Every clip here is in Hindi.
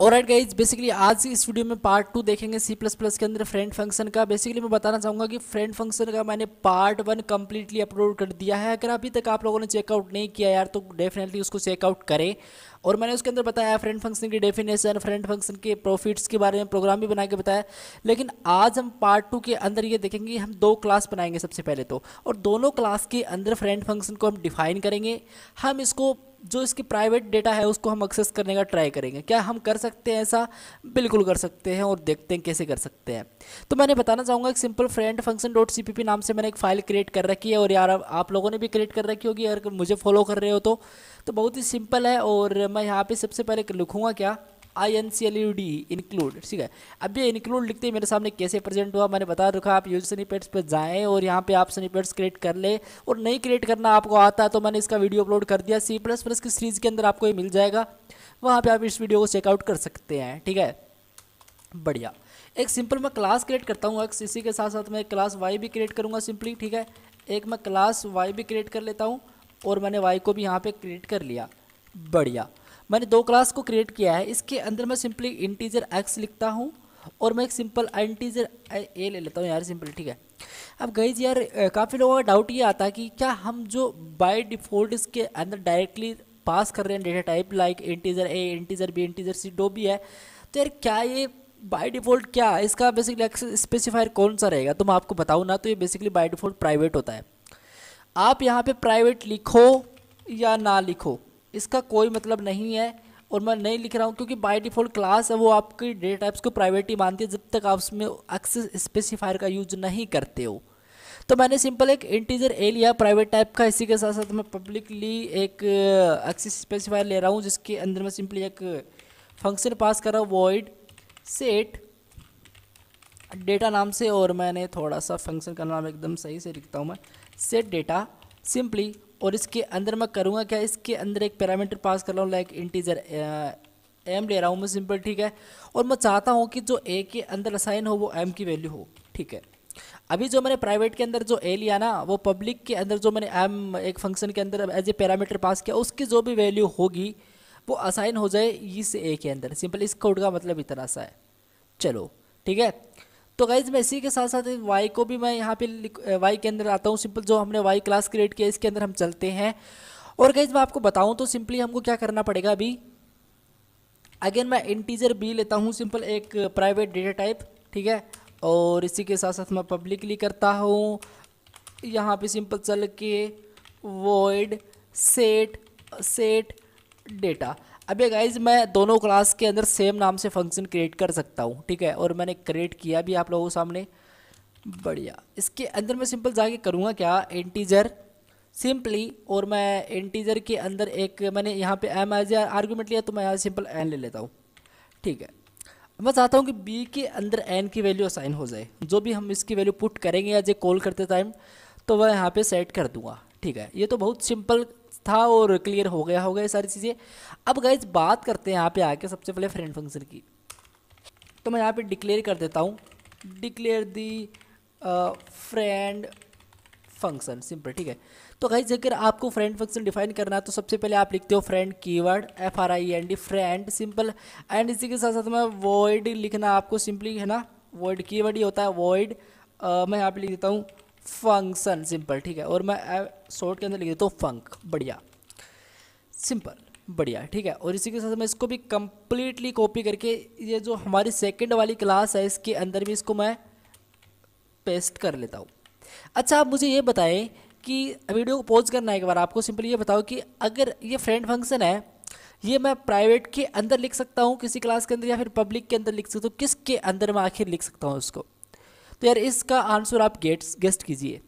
और राइट गाइज बेसिकली आज इस वीडियो में पार्ट टू देखेंगे सी प्लस प्लस के अंदर फ्रेंड फंक्शन का बेसिकली मैं बताना चाहूँगा कि फ्रेंड फंक्शन का मैंने पार्ट वन कम्प्लीटली अपलोड कर दिया है अगर अभी तक आप लोगों ने चेकआउट नहीं किया यार तो डेफिनेटली उसको चेकआउट करें और मैंने उसके अंदर बताया फ्रेंड फंक्शन की डेफिनेशन फ्रेंड फंक्शन के प्रॉफिट्स के बारे में प्रोग्राम भी बना के बताया लेकिन आज हम पार्ट टू के अंदर ये देखेंगे हम दो क्लास बनाएंगे सबसे पहले तो और दोनों क्लास के अंदर फ्रेंड फंक्शन को हम डिफाइन करेंगे हम इसको जो इसकी प्राइवेट डेटा है उसको हम एक्सेस करने का ट्राई करेंगे क्या हम कर सकते हैं ऐसा बिल्कुल कर सकते हैं और देखते हैं कैसे कर सकते हैं तो मैंने बताना चाहूँगा एक simple friend function dot C नाम से मैंने एक फ़ाइल क्रिएट कर रखी है और यार आप लोगों ने भी क्रिएट कर रखी होगी अगर मुझे फॉलो कर रहे हो तो, तो बहुत ही सिंपल है और मैं यहाँ पर सबसे पहले लिखूँगा क्या I N C L U D include ठीक है अब ये इंक्लूड लिखते ही मेरे सामने कैसे प्रेजेंट हुआ मैंने बता रखा आप यूज सनीपेट्स पर जाएँ और यहाँ पे आप सनीपेट्स क्रिएट कर ले और नहीं क्रिएट करना आपको आता है तो मैंने इसका वीडियो अपलोड कर दिया सी प्लस प्लस की सीरीज़ के अंदर आपको ये मिल जाएगा वहाँ पर आप इस वीडियो को चेकआउट कर सकते हैं ठीक है बढ़िया एक सिंपल मैं क्लास क्रिएट करता हूँ एक्स इसी के साथ साथ मैं क्लास वाई भी क्रिएट करूँगा सिंपली ठीक है एक मैं क्लास वाई भी क्रिएट कर लेता हूँ और मैंने वाई को भी यहाँ पे क्रिएट कर लिया बढ़िया मैंने दो क्लास को क्रिएट किया है इसके अंदर मैं सिंपली इंटीजर एक्स लिखता हूँ और मैं एक सिंपल इंटीजर ए ले लेता हूँ यार सिंपल ठीक है अब गई यार काफ़ी लोगों का डाउट ये आता है कि क्या हम जो बाय डिफ़ॉल्ट इसके अंदर डायरेक्टली पास कर रहे हैं data type like integer A integer B integer C डो भी है तो यार क्या ये बाय डिफ़ॉल्ट क्या इसका बेसिकली स्पेसिफायर कौन सा रहेगा तो मैं आपको बताऊँ ना तो ये बेसिकली बाई डिफ़ॉल्ट प्राइवेट होता है आप यहाँ पर प्राइवेट लिखो या ना लिखो इसका कोई मतलब नहीं है और मैं नहीं लिख रहा हूँ क्योंकि बाय डिफ़ॉल्ट क्लास है वो आपकी डेटा टाइप्स को प्राइवेट ही मानती है जब तक आप उसमें एक्सेस स्पेसिफायर का यूज नहीं करते हो तो मैंने सिंपल एक इंटीजर ए लिया प्राइवेट टाइप का इसी के साथ साथ मैं पब्लिकली एक एक्सेस uh, स्पेसिफायर ले रहा हूँ जिसके अंदर मैं सिंपली एक फंक्शन uh, पास कर रहा हूँ वॉइड सेट डेटा नाम से और मैंने थोड़ा सा फंक्शन का नाम एकदम सही से लिखता हूँ मैं सेट डेटा सिंपली और इसके अंदर मैं करूँगा क्या इसके अंदर एक पैरामीटर पास कर रहा हूँ लाइक इंटीजर एम ले रहा हूँ मैं सिंपल ठीक है और मैं चाहता हूँ कि जो ए के अंदर असाइन हो वो एम की वैल्यू हो ठीक है अभी जो मैंने प्राइवेट के अंदर जो ए लिया ना वो पब्लिक के अंदर जो मैंने एम एक फंक्शन के अंदर एज ए पैरामीटर पास किया उसकी जो भी वैल्यू होगी वो असाइन हो जाए इस e ए के अंदर सिंपल इस कोड का मतलब इतना सा है चलो ठीक है तो गाइज मैं इसी के साथ साथ वाई को भी मैं यहाँ पे वाई के अंदर आता हूँ सिंपल जो हमने वाई क्लास क्रिएट किया इसके अंदर हम चलते हैं और गाइज मैं आपको बताऊँ तो सिंपली हमको क्या करना पड़ेगा अभी अगेन मैं इंटीजर बी लेता हूँ सिंपल एक प्राइवेट डेटा टाइप ठीक है और इसी के साथ साथ मैं पब्लिकली करता हूँ यहाँ पे सिंपल चल के वॉइड सेट सेट डेटा अभी गाइज मैं दोनों क्लास के अंदर सेम नाम से फंक्शन क्रिएट कर सकता हूँ ठीक है और मैंने क्रिएट किया भी आप लोगों के सामने बढ़िया इसके अंदर मैं सिंपल जाके करूँगा क्या इंटीजर सिंपली और मैं इंटीजर के अंदर एक मैंने यहाँ पे एम एज आर्ग्यूमेंट लिया तो मैं यहाँ सिंपल एन ले लेता हूँ ठीक है मैं चाहता हूँ कि बी के अंदर एन की वैल्यू असाइन हो जाए जो भी हम इसकी वैल्यू पुट करेंगे या जो कॉल करते टाइम तो वह यहाँ पर सेट कर दूँगा ठीक है ये तो बहुत सिंपल था और क्लियर हो गया होगा ये सारी चीज़ें अब गाइज बात करते हैं यहाँ पे आके सबसे पहले फ्रेंड फंक्शन की तो मैं यहाँ पे डिक्लेयर कर देता हूँ declare the friend function simple ठीक है तो गाइज अगर आपको फ्रेंड फंक्शन डिफाइन करना है तो सबसे पहले आप लिखते हो friend keyword F R I N D friend simple and इसी के साथ साथ मैं वर्ड लिखना आपको सिंपली है ना वर्ड कीवर्ड ही होता है वर्ड uh, मैं यहाँ पे लिख देता हूँ फंक्शन सिंपल ठीक है और मैं शॉर्ट के अंदर लिख देता हूँ फंक बढ़िया सिंपल बढ़िया ठीक है और इसी के साथ मैं इसको भी कम्प्लीटली कॉपी करके ये जो हमारी सेकेंड वाली क्लास है इसके अंदर भी इसको मैं पेस्ट कर लेता हूँ अच्छा आप मुझे ये बताएं कि वीडियो को पॉज करना है एक बार आपको सिंपली ये बताओ कि अगर ये फ्रेंड फंक्शन है ये मैं प्राइवेट के अंदर लिख सकता हूँ किसी क्लास के अंदर या फिर पब्लिक के अंदर लिख सकता हूँ किसके अंदर मैं आखिर लिख सकता हूँ उसको तो यार इसका आंसर आप गेट्स गेस्ट कीजिए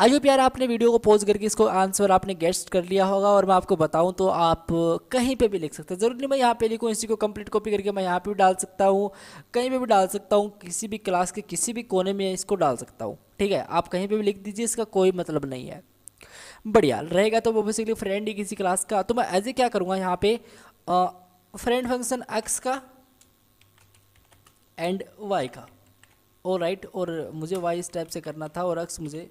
आई होप यार आपने वीडियो को पोज करके इसको आंसर आपने गेस्ट कर लिया होगा और मैं आपको बताऊं तो आप कहीं पे भी लिख सकते हैं ज़रूर नहीं मैं यहाँ पे लिखूँ इसी को कंप्लीट कॉपी करके मैं यहाँ पे भी डाल सकता हूँ कहीं पे भी डाल सकता हूँ किसी भी क्लास के किसी भी कोने में इसको डाल सकता हूँ ठीक है आप कहीं पर भी लिख दीजिए इसका कोई मतलब नहीं है बढ़िया रहेगा तो वो बेसिकली फ्रेंड ही किसी क्लास का तो मैं ऐसे क्या करूँगा यहाँ पर फ्रेंड फंक्शन एक्स का एंड वाई का और राइट और मुझे वाई इस टाइप से करना था और एक्स मुझे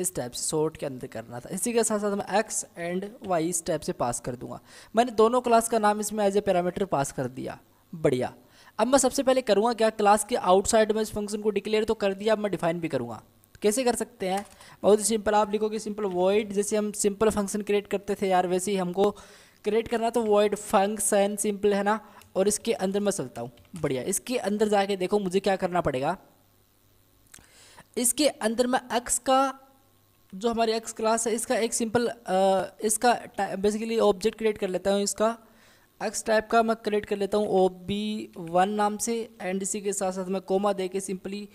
इस टाइप से शॉर्ट के अंदर करना था इसी के साथ साथ मैं एक्स एंड वाई इस टाइप से पास कर दूंगा मैंने दोनों क्लास का नाम इसमें एज ए पैरामीटर पास कर दिया बढ़िया अब मैं सबसे पहले करूँगा क्या क्लास के आउटसाइड में इस फंक्शन को डिक्लेयर तो कर दिया अब मैं डिफाइन भी करूँगा कैसे कर सकते हैं बहुत ही सिंपल आप लिखोगे सिंपल वॉइड जैसे हम सिंपल फंक्शन क्रिएट करते थे यार वैसे ही हमको क्रिएट करना तो वॉइड फंक्शन सिंपल है ना और इसके अंदर मैं चलता हूँ बढ़िया इसके अंदर जाके देखो मुझे क्या करना पड़ेगा इसके अंदर में एक्स का जो हमारी एक्स क्लास है इसका एक सिंपल इसका बेसिकली ऑब्जेक्ट क्रिएट कर लेता हूँ इसका एक्स टाइप का मैं क्रिएट कर लेता हूँ ओ बी वन नाम से एंड इसी के साथ साथ मैं कोमा दे के सिंपली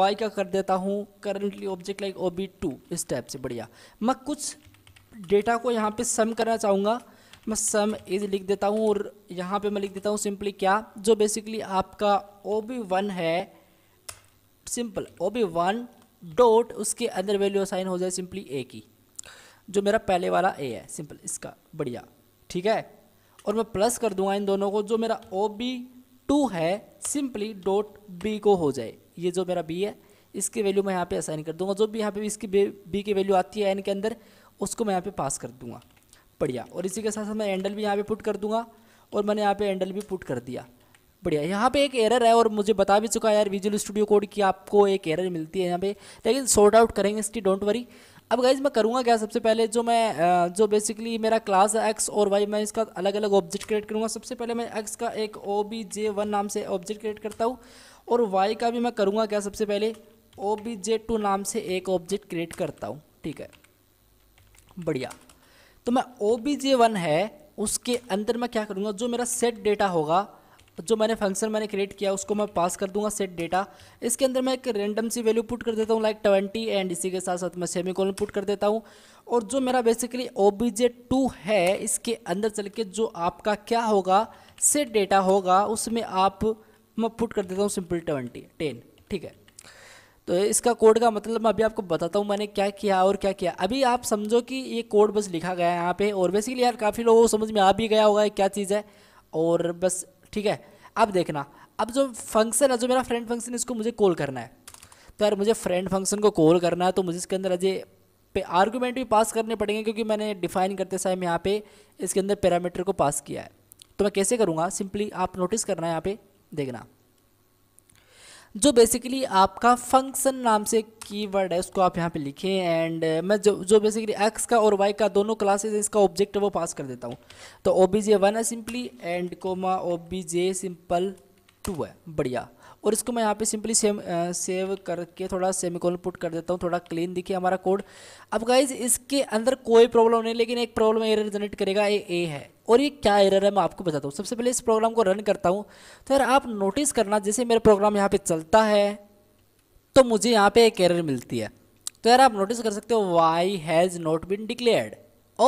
वाई का कर देता हूँ currently object like O B two इस टाइप से बढ़िया मैं कुछ डेटा को यहाँ पे सम करना चाहूँगा मैं सम इज लिख देता हूँ और यहाँ पे मैं लिख देता हूँ सिंपली क्या जो बेसिकली आपका ओ बी वन है सिंपल वो भी वन डॉट उसके अंदर वैल्यू असाइन हो जाए सिंपली ए की जो मेरा पहले वाला ए है सिंपल इसका बढ़िया ठीक है और मैं प्लस कर दूंगा इन दोनों को जो मेरा ओ बी टू है सिंपली डोट बी को हो जाए ये जो मेरा बी है इसकी वैल्यू मैं यहाँ पे असाइन कर दूंगा जो भी यहाँ पे इसकी बी की वैल्यू आती है एन के अंदर उसको मैं यहाँ पे पास कर दूंगा बढ़िया और इसी के साथ साथ मैं एंडल भी यहाँ पे पुट कर दूंगा और मैंने यहाँ पे एंडल भी पुट कर दिया बढ़िया यहाँ पे एक एरर है और मुझे बता भी चुका है यार विजुअल स्टूडियो कोड की आपको एक एरर मिलती है यहाँ पे लेकिन सॉर्ट आउट करेंगे इसकी डोंट वरी अब गाइज मैं करूँगा क्या सबसे पहले जो मैं जो बेसिकली मेरा क्लास है एक्स और वाई मैं इसका अलग अलग ऑब्जेक्ट क्रिएट करूँगा सबसे पहले मैं एक्स का एक ओ बी जे वन नाम से ऑब्जेक्ट क्रिएट करता हूँ और वाई का भी मैं करूँगा क्या सबसे पहले ओ बी जे टू नाम से एक ऑब्जेक्ट क्रिएट करता हूँ ठीक है बढ़िया तो मैं ओ बी जे वन है उसके अंदर मैं क्या करूँगा जो मेरा सेट डेटा होगा तो जो मैंने फंक्शन मैंने क्रिएट किया उसको मैं पास कर दूंगा सेट डेटा इसके अंदर मैं एक रेंडम सी वैल्यू पुट कर देता हूँ लाइक ट्वेंटी एंड इसी के साथ साथ मैं सेमी कॉलन पुट कर देता हूँ और जो मेरा basically O B J two है इसके अंदर चल के जो आपका क्या होगा सेट डेटा होगा उसमें आप मैं पुट कर देता हूँ सिंपल ट्वेंटी टेन ठीक है तो इसका कोड का मतलब मैं अभी आपको बताता हूँ मैंने क्या किया और क्या किया अभी आप समझो कि ये कोड बस लिखा गया है यहाँ पे और बेसिकली यार काफ़ी लोगों को समझ में आ भी गया होगा क्या चीज़ है और बस ठीक है अब देखना अब जो फंक्शन है जो मेरा फ्रेंड फंक्शन इसको मुझे कॉल करना है तो यार मुझे फ्रेंड फंक्शन को कॉल करना है तो मुझे इसके अंदर अजय पे आर्गूमेंट भी पास करने पड़ेंगे क्योंकि मैंने डिफाइन करते समय यहाँ पे इसके अंदर पैरामीटर को पास किया है तो मैं कैसे करूँगा सिंपली आप नोटिस करना है यहाँ पे देखना जो बेसिकली आपका फंक्शन नाम से कीवर्ड है उसको आप यहाँ पे लिखें एंड uh, मैं जो जो बेसिकली एक्स का और वाई का दोनों क्लासेज इसका ऑब्जेक्ट है वो पास कर देता हूँ तो ओ बी जे वन है simply and comma O B J simple two है बढ़िया और इसको मैं यहाँ पे सिंपली सेम सेव करके थोड़ा सेमिकोलन पुट कर देता हूँ थोड़ा क्लीन दिखे हमारा कोड अब गाइज इसके अंदर कोई प्रॉब्लम नहीं लेकिन एक प्रॉब्लम एरर जनरेट करेगा ये ए है और ये क्या एरर है मैं आपको बताता हूँ सबसे पहले इस प्रोग्राम को रन करता हूँ तो यार आप नोटिस करना जैसे मेरा प्रोग्राम यहाँ पर चलता है तो मुझे यहाँ पर एक एरर मिलती है तो यार आप नोटिस कर सकते हो Y has not been declared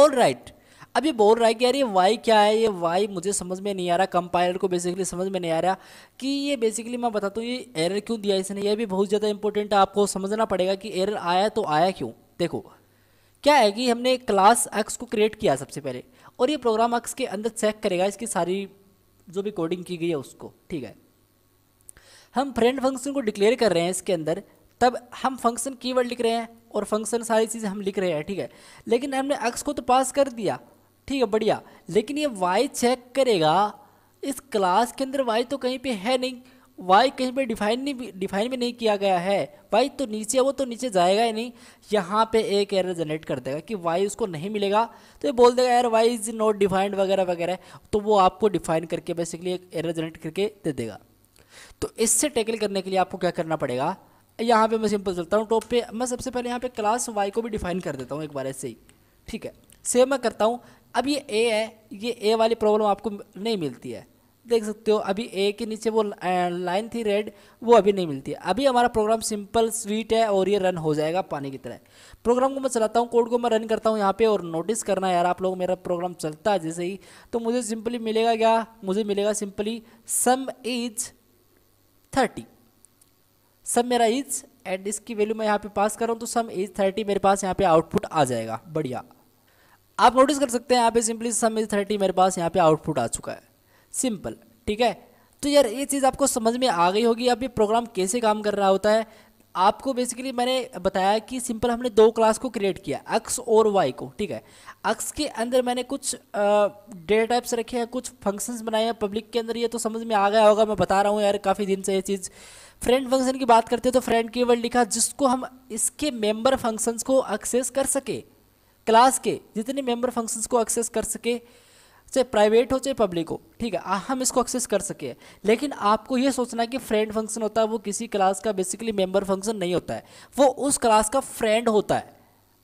all right अब ये बोल रहा है कि यार ये वाई क्या है ये वाई मुझे समझ में नहीं आ रहा कंपाइलर को बेसिकली समझ में नहीं आ रहा कि ये बेसिकली मैं बताता हूँ ये एरर क्यों दिया इसने यह भी बहुत ज़्यादा इंपॉर्टेंट है आपको समझना पड़ेगा कि एरर आया तो आया क्यों देखो क्या है कि हमने क्लास एक्स को क्रिएट किया सबसे पहले और ये प्रोग्राम एक्स के अंदर चेक करेगा इसकी सारी जो भी कोडिंग की गई है उसको ठीक है हम फ्रेंड फंक्शन को डिक्लेयर कर रहे हैं इसके अंदर तब हम फंक्शन कीवर्ड लिख रहे हैं और फंक्शन सारी चीज़ें हम लिख रहे हैं ठीक है लेकिन हमने एक्स को तो पास कर दिया ठीक है बढ़िया लेकिन ये वाई चेक करेगा इस क्लास के अंदर वाई तो कहीं पे है नहीं वाई कहीं पे डिफाइन नहीं डिफाइन भी नहीं किया गया है वाई तो नीचे वो तो नीचे जाएगा ही नहीं यहाँ पे एक एरर जनरेट कर देगा कि वाई उसको नहीं मिलेगा तो ये बोल देगा यार वाई इज़ नॉट डिफाइंड वगैरह वगैरह तो वो आपको डिफाइन करके बेसिकली एक एरर जनरेट करके दे देगा तो इससे टैकल करने के लिए आपको क्या करना पड़ेगा यहाँ पर मैं सिंपल चलता हूँ टॉप पे मैं सबसे पहले यहाँ पर क्लास वाई को भी डिफाइन कर देता हूँ एक बार ऐसे ही ठीक है सेम मैं करता हूँ अब ये ए है ये ए वाली प्रॉब्लम आपको नहीं मिलती है देख सकते हो अभी ए के नीचे वो लाइन थी रेड वो अभी नहीं मिलती है अभी हमारा प्रोग्राम सिंपल स्वीट है और ये रन हो जाएगा पानी की तरह प्रोग्राम को मैं चलाता हूँ कोड को मैं रन करता हूँ यहाँ पे और नोटिस करना यार आप लोग मेरा प्रोग्राम चलता है जैसे ही तो मुझे सिंपली मिलेगा क्या मुझे मिलेगा simply sum is thirty sum मेरा इज एंड इसकी वैल्यू मैं यहाँ पे पास कर रहा हूँ तो सम इज थर्टी मेरे पास यहाँ पे आउटपुट आ जाएगा बढ़िया आप नोटिस कर सकते हैं यहाँ पे सिंपली सम इज थर्टी मेरे पास यहाँ पे आउटपुट आ चुका है सिंपल ठीक है तो यार ये चीज़ आपको समझ में आ गई होगी अब ये प्रोग्राम कैसे काम कर रहा होता है आपको बेसिकली मैंने बताया कि सिंपल हमने दो क्लास को क्रिएट किया एक्स और वाई को ठीक है अक्स के अंदर मैंने कुछ डेटा टाइप्स रखे हैं कुछ फंक्शंस बनाए हैं पब्लिक के अंदर ये तो समझ में आ गया होगा मैं बता रहा हूँ यार काफ़ी दिन से ये चीज़ फ्रेंड फंक्शन की बात करते हैं तो फ्रेंड केवल लिखा जिसको हम इसके मेंबर फंक्शंस को एक्सेस कर सके क्लास के जितने मेंबर फंक्शंस को एक्सेस कर सके चाहे प्राइवेट हो चाहे पब्लिक हो ठीक है हम इसको एक्सेस कर सके लेकिन आपको ये सोचना है कि फ्रेंड फंक्शन होता है वो किसी क्लास का बेसिकली मेंबर फंक्शन नहीं होता है वो उस क्लास का फ्रेंड होता है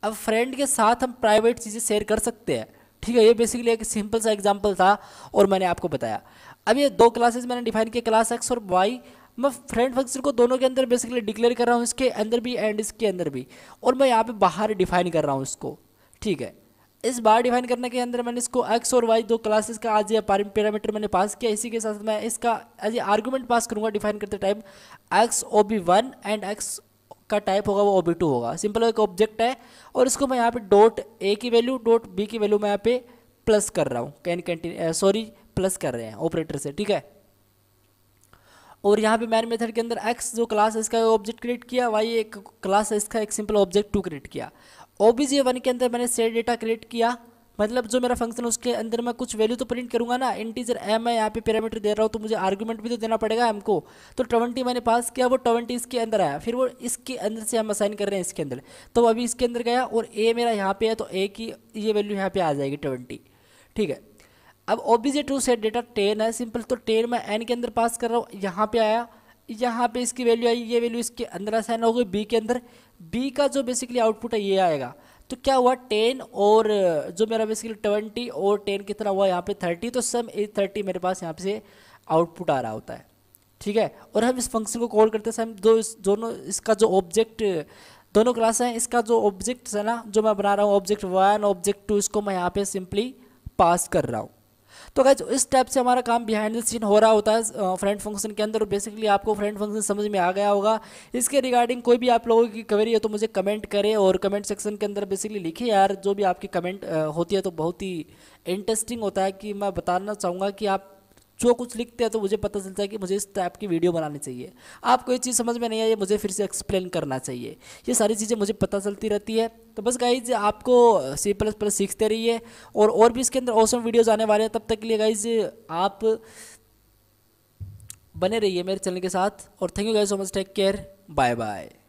अब फ्रेंड के साथ हम प्राइवेट चीज़ें शेयर कर सकते हैं ठीक है ये बेसिकली एक सिंपल सा एग्जाम्पल था और मैंने आपको बताया अब ये दो क्लासेज मैंने डिफाइन किया क्लास एक्स और वाई मैं फ्रेंड फंक्शन को दोनों के अंदर बेसिकली डिक्लेयर कर रहा हूँ इसके अंदर भी एंड इसके अंदर भी और मैं यहाँ पे बाहर डिफाइन कर रहा हूँ इसको ठीक है इस बार डिफाइन करने के अंदर मैंने इसको एक्स और वाई दो क्लासेस का आज ये पैरामीटर मैंने पास किया इसी के साथ मैं इसका एज ए आर्गूमेंट पास करूंगा डिफाइन करते time X O B one and X का टाइप होगा वो ओ बी टू होगा सिंपल एक ऑब्जेक्ट है और इसको मैं यहाँ पे डॉट ए की वैल्यू डॉट बी की वैल्यू मैं यहाँ पे प्लस कर रहा हूँ कैन कंटिन्यू सॉरी प्लस कर रहे हैं ऑपरेटर से ठीक है और यहाँ पे मैन मेथड के अंदर एक्स जो क्लास है इसका ऑब्जेक्ट क्रिएट किया वाई एक क्लास है इसका एक सिंपल ऑब्जेक्ट टू क्रिएट किया ओ वन के अंदर मैंने सेट डेटा क्रिएट किया मतलब जो मेरा फंक्शन उसके अंदर मैं कुछ वैल्यू तो प्रिंट करूंगा ना इंटीजर एम मैं यहाँ पे पैरामीटर दे रहा हूँ तो मुझे आर्गूमेंट भी तो देना पड़ेगा एम को तो ट्वेंटी मैंने पास किया वो ट्वेंटी इसके अंदर आया फिर वो इसके अंदर से हम असाइन कर रहे हैं इसके अंदर तो अभी इसके अंदर गया और ए मेरा यहाँ पे है तो ए की ये वैल्यू यहाँ पे आ जाएगी ट्वेंटी ठीक है अब OBJ two set data ten है सिंपल तो टेन मैं एन के अंदर पास कर रहा हूँ यहाँ पे आया यहाँ पे इसकी वैल्यू आई ये वैल्यू इसके अंदर असाइन हो गई बी के अंदर बी का जो बेसिकली आउटपुट है ये आएगा तो क्या हुआ टेन और जो मेरा बेसिकली ट्वेंटी और टेन कितना हुआ यहाँ पे थर्टी तो सम ए थर्टी मेरे पास यहाँ पे से आउटपुट आ रहा होता है ठीक है और हम इस फंक्शन को कॉल करते समय दो इस दोनों इसका जो ऑब्जेक्ट दोनों क्लास हैं इसका जो ऑब्जेक्ट है ना जो मैं बना रहा हूँ ऑब्जेक्ट वन ऑब्जेक्ट टू इसको मैं यहाँ पे सिंपली पास कर रहा हूँ तो गाइज इस टाइप से हमारा काम बिहाइंड द सीन हो रहा होता है फ्रेंड फंक्शन के अंदर और बेसिकली आपको फ्रेंड फंक्शन समझ में आ गया होगा इसके रिगार्डिंग कोई भी आप लोगों की क्वेरी हो तो मुझे कमेंट करें और कमेंट सेक्शन के अंदर बेसिकली लिखे यार जो भी आपकी कमेंट होती है तो बहुत ही इंटरेस्टिंग होता है कि मैं बताना चाहूँगा कि आप जो कुछ लिखते हैं तो मुझे पता चलता है कि मुझे इस टाइप की वीडियो बनानी चाहिए आपको ये चीज़ समझ में नहीं आई मुझे फिर से एक्सप्लेन करना चाहिए ये सारी चीज़ें मुझे पता चलती रहती है तो बस गाइज आपको सी प्लस प्लस सीखते रहिए और और भी इसके अंदर औसम वीडियोज़ आने वाले हैं तब तक के लिए गाइज आप बने रहिए मेरे चैनल के साथ और thank you guys so much take care bye bye